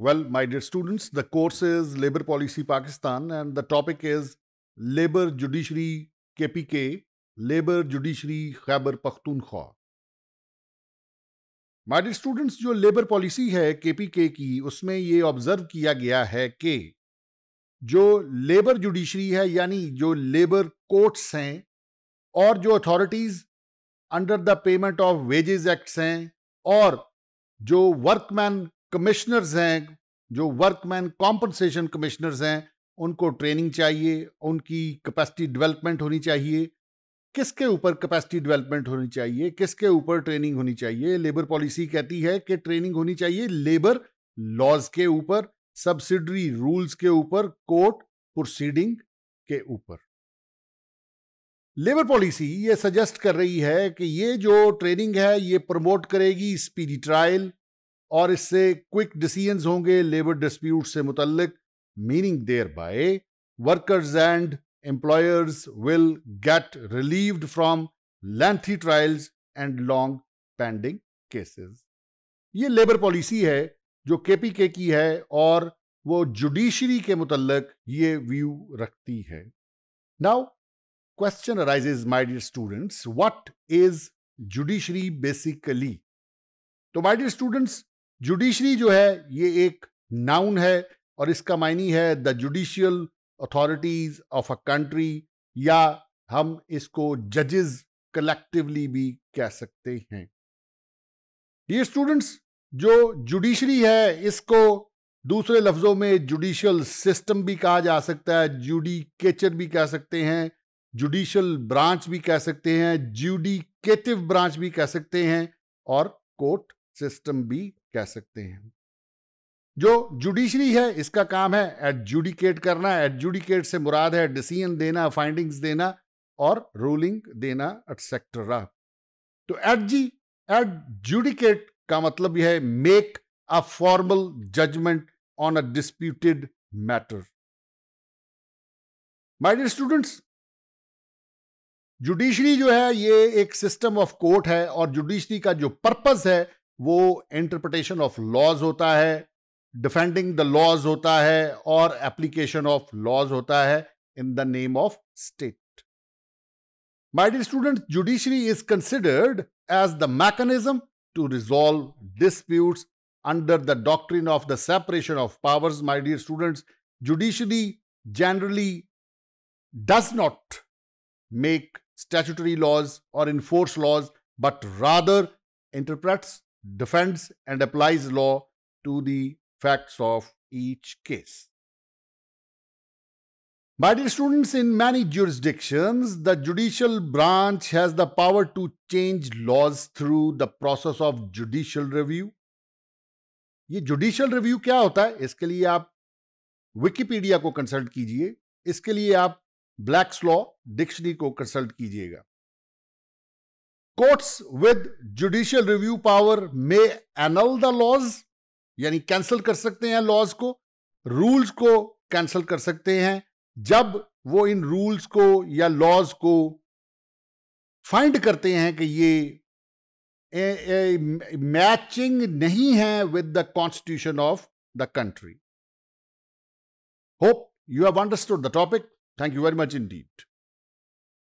Well, my dear students, the course is Labor Policy Pakistan and the topic is Labor Judiciary KPK, Labor Judiciary Khyber Pakhtunkhwa. My dear students, जो labour policy है KPK की उसमें ये observe किया गया है कि जो लेबर जुडिशरी है यानी जो लेबर कोर्ट्स हैं और जो authorities under the payment of wages acts हैं और जो वर्कमैन कमिश्नर्स हैं जो वर्कमैन कॉम्पनसेशन कमिश्नर्स हैं उनको ट्रेनिंग चाहिए उनकी कैपेसिटी डेवलपमेंट होनी चाहिए किसके ऊपर कैपेसिटी डेवलपमेंट होनी चाहिए किसके ऊपर ट्रेनिंग होनी चाहिए लेबर पॉलिसी कहती है कि ट्रेनिंग होनी चाहिए लेबर लॉज के ऊपर सब्सिडरी रूल्स के ऊपर कोर्ट प्रोसीडिंग के ऊपर लेबर पॉलिसी ये सजेस्ट कर रही है कि ये जो ट्रेनिंग है ये प्रमोट करेगी स्पीडी ट्रायल और इससे क्विक डिसीजंस होंगे लेबर डिस्प्यूट से मुतलक meaning thereby workers and employers will get relieved from lengthy trials and long pending cases ये लेबर पॉलिसी है जो केपीके की है और वो जुडिशरी के मुतलक ये व्यू रखती है now question arises my dear students what is judiciary basically तो my डियर स्टूडेंट्स जुडिशरी जो है ये एक नाउन है और इसका मायनी है the judicial authorities of a country या हम इसको जजेस कलेक्टिवली भी कह सकते हैं ये स्टूडेंट्स जो जुडिशरी है इसको दूसरे लफ्जों में जुडिशियल सिस्टम भी कहा जा सकता है जुडिकेचर भी कह सकते हैं जुडिशियल ब्रांच भी कह सकते हैं जुडिकेटिव ब्रांच भी कह सकते हैं और कोर्ट सिस्टम भी कह सकते हैं जो जुडिशरी है इसका काम है एडजुडिकेट करना एडजुडिकेट से मुराद है डिसीजन देना फाइंडिंग्स देना और रूलिंग देना एटसेट्रा तो एडजी एडजुडिकेट का मतलब यह है make a formal judgement on a disputed matter my dear students judiciary जो है ये एक सिस्टम ऑफ कोर्ट है और जुडिशरी का जो पर्पस है वो इंटरप्रटेशन ऑफ लॉज होता है डिफेंडिंग द लॉज होता है और एप्लीकेशन ऑफ लॉज होता है in the name of state my dear student judiciary is considered as the mechanism to resolve disputes under the doctrine of the separation of powers my dear student judiciary generally does not make statutory laws और enforce laws but rather interprets defends and applies law to the facts of each case. My dear students, in many jurisdictions, the judicial branch has the power to change laws through the process of judicial review. ये judicial review क्या होता है इसके लिए आप Wikipedia को consult कीजिए इसके लिए आप ब्लैक्स लॉ डिक्शनरी को कंसल्ट कीजिएगा courts with judicial review power may annul the laws यानी कैंसिल कर सकते हैं लॉज को रूल्स को कैंसिल कर सकते हैं जब वो इन रूल्स को या लॉज को फाइंड करते हैं कि ये मैचिंग नहीं है with the constitution of the country hope you have understood the topic thank you very much Indeed